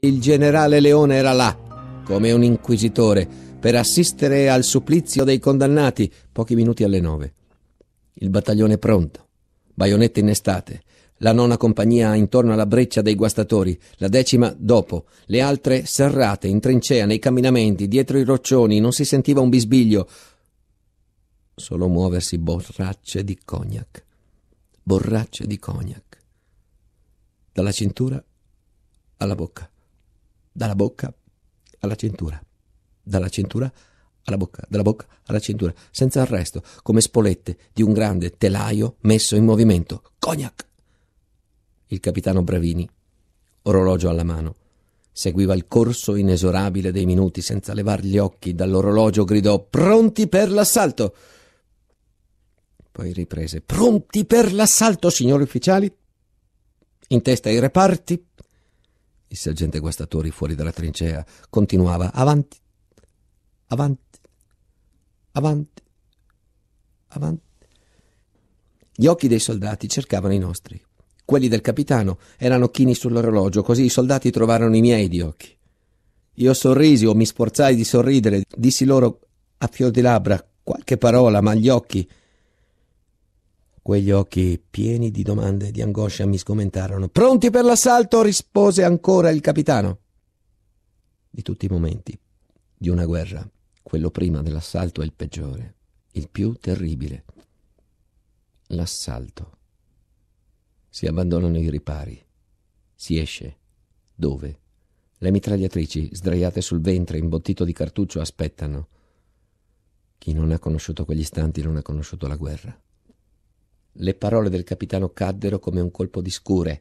Il generale Leone era là, come un inquisitore, per assistere al supplizio dei condannati, pochi minuti alle nove. Il battaglione pronto, baionette innestate, la nona compagnia intorno alla breccia dei guastatori, la decima dopo, le altre serrate, in trincea, nei camminamenti, dietro i roccioni, non si sentiva un bisbiglio, solo muoversi borracce di cognac, borracce di cognac, dalla cintura alla bocca dalla bocca alla cintura, dalla cintura alla bocca, dalla bocca alla cintura, senza arresto, come spolette di un grande telaio messo in movimento. Cognac! Il capitano Bravini, orologio alla mano, seguiva il corso inesorabile dei minuti senza levar gli occhi dall'orologio, gridò Pronti per l'assalto! Poi riprese Pronti per l'assalto, signori ufficiali! In testa ai reparti, il sergente Guastatori fuori dalla trincea continuava avanti, avanti, avanti, avanti. Gli occhi dei soldati cercavano i nostri. Quelli del capitano erano chini sull'orologio, così i soldati trovarono i miei di occhi. Io sorrisi o mi sforzai di sorridere, dissi loro a fior di labbra qualche parola, ma gli occhi Quegli occhi pieni di domande e di angoscia mi sgomentarono. Pronti per l'assalto? rispose ancora il capitano. Di tutti i momenti di una guerra, quello prima dell'assalto è il peggiore, il più terribile. L'assalto. Si abbandonano i ripari. Si esce. Dove? Le mitragliatrici, sdraiate sul ventre, imbottito di cartuccio, aspettano. Chi non ha conosciuto quegli istanti non ha conosciuto la guerra. Le parole del capitano caddero come un colpo di scure.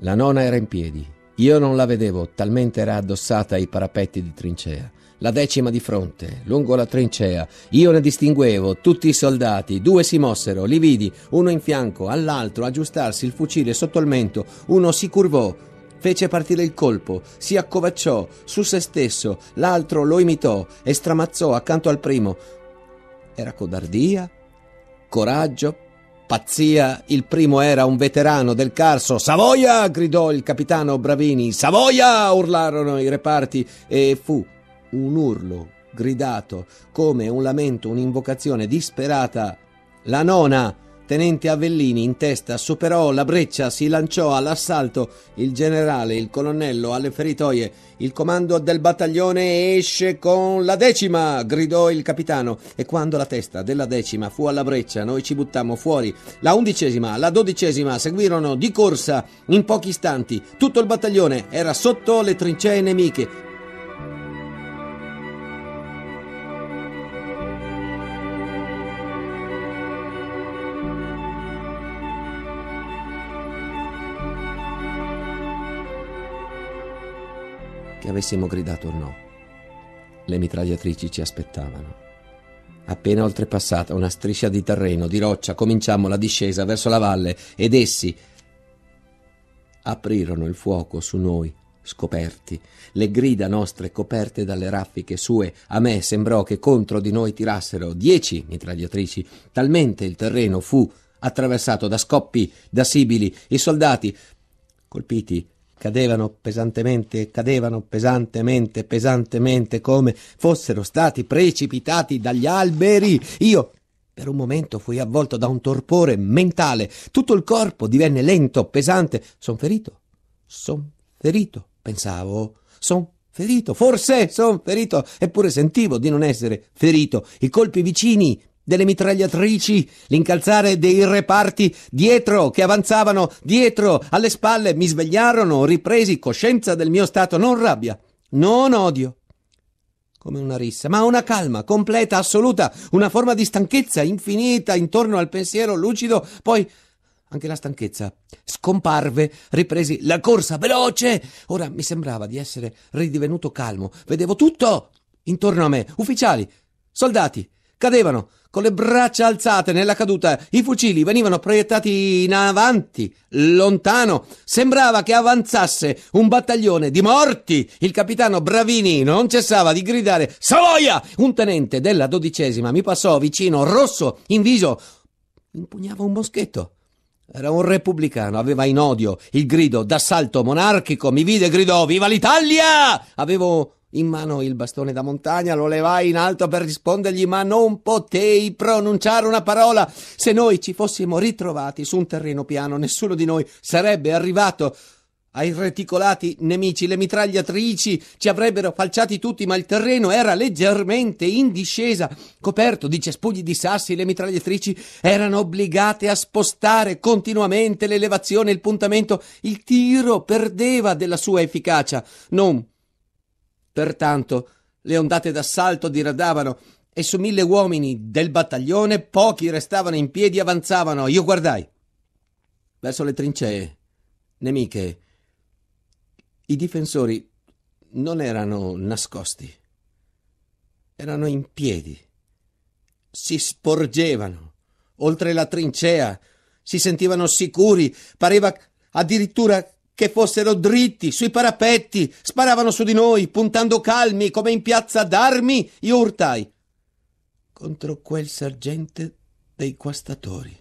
La nona era in piedi. Io non la vedevo, talmente era addossata ai parapetti di trincea. La decima di fronte, lungo la trincea. Io ne distinguevo tutti i soldati. Due si mossero, li vidi, uno in fianco, all'altro aggiustarsi il fucile sotto il mento. Uno si curvò, fece partire il colpo, si accovacciò su se stesso, l'altro lo imitò e stramazzò accanto al primo. Era codardia, coraggio, pazzia, il primo era un veterano del Carso. Savoia! gridò il capitano Bravini. Savoia! urlarono i reparti e fu un urlo gridato come un lamento, un'invocazione disperata. La nona! Tenente Avellini in testa superò la breccia, si lanciò all'assalto. Il generale, il colonnello alle feritoie. Il comando del battaglione esce con la decima, gridò il capitano. E quando la testa della decima fu alla breccia, noi ci buttammo fuori. La undicesima, la dodicesima seguirono di corsa in pochi istanti. Tutto il battaglione era sotto le trincee nemiche. che avessimo gridato no. Le mitragliatrici ci aspettavano. Appena oltrepassata una striscia di terreno, di roccia, cominciammo la discesa verso la valle ed essi aprirono il fuoco su noi, scoperti, le grida nostre coperte dalle raffiche sue. A me sembrò che contro di noi tirassero dieci mitragliatrici, talmente il terreno fu attraversato da scoppi, da sibili. I soldati, colpiti cadevano pesantemente cadevano pesantemente, pesantemente, come fossero stati precipitati dagli alberi. Io per un momento fui avvolto da un torpore mentale. Tutto il corpo divenne lento, pesante. Son ferito. Son ferito, pensavo. Son ferito. Forse son ferito. Eppure sentivo di non essere ferito. I colpi vicini delle mitragliatrici, l'incalzare dei reparti dietro che avanzavano, dietro, alle spalle, mi svegliarono, ripresi coscienza del mio stato, non rabbia, non odio, come una rissa, ma una calma completa, assoluta, una forma di stanchezza infinita intorno al pensiero lucido, poi anche la stanchezza scomparve, ripresi la corsa veloce. Ora mi sembrava di essere ridivenuto calmo, vedevo tutto intorno a me, ufficiali, soldati, cadevano con le braccia alzate nella caduta, i fucili venivano proiettati in avanti, lontano, sembrava che avanzasse un battaglione di morti. Il capitano Bravini non cessava di gridare Savoia! Un tenente della dodicesima mi passò vicino, rosso in viso, impugnava un moschetto. Era un repubblicano, aveva in odio il grido d'assalto monarchico, mi vide e gridò Viva l'Italia! Avevo in mano il bastone da montagna, lo levai in alto per rispondergli, ma non potei pronunciare una parola. Se noi ci fossimo ritrovati su un terreno piano, nessuno di noi sarebbe arrivato. Ai reticolati nemici le mitragliatrici ci avrebbero falciati tutti, ma il terreno era leggermente in discesa, coperto di cespugli di sassi. Le mitragliatrici erano obbligate a spostare continuamente l'elevazione e il puntamento. Il tiro perdeva della sua efficacia, non Pertanto le ondate d'assalto diradavano e su mille uomini del battaglione pochi restavano in piedi e avanzavano. Io guardai verso le trincee nemiche. I difensori non erano nascosti, erano in piedi, si sporgevano oltre la trincea, si sentivano sicuri, pareva addirittura che fossero dritti sui parapetti, sparavano su di noi, puntando calmi come in piazza d'armi, io urtai contro quel sergente dei guastatori,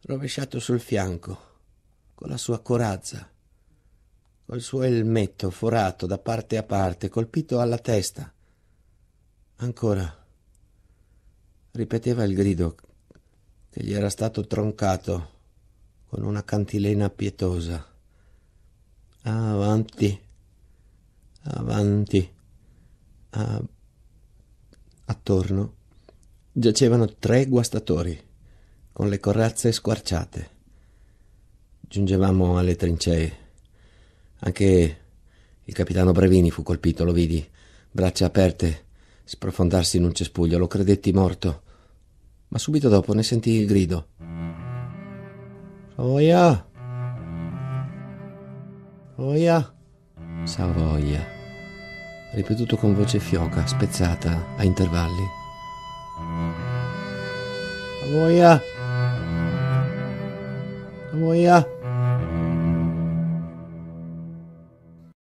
rovesciato sul fianco, con la sua corazza, col suo elmetto forato da parte a parte, colpito alla testa. Ancora ripeteva il grido che gli era stato troncato con una cantilena pietosa avanti, avanti. A... Attorno giacevano tre guastatori con le corazze squarciate. Giungevamo alle trincee. Anche il capitano Brevini fu colpito, lo vidi, braccia aperte, sprofondarsi in un cespuglio, lo credetti morto, ma subito dopo ne sentì il grido. Gioia! Oia. Savoia. Ripetuto con voce fioca, spezzata, a intervalli. Oia. Oia.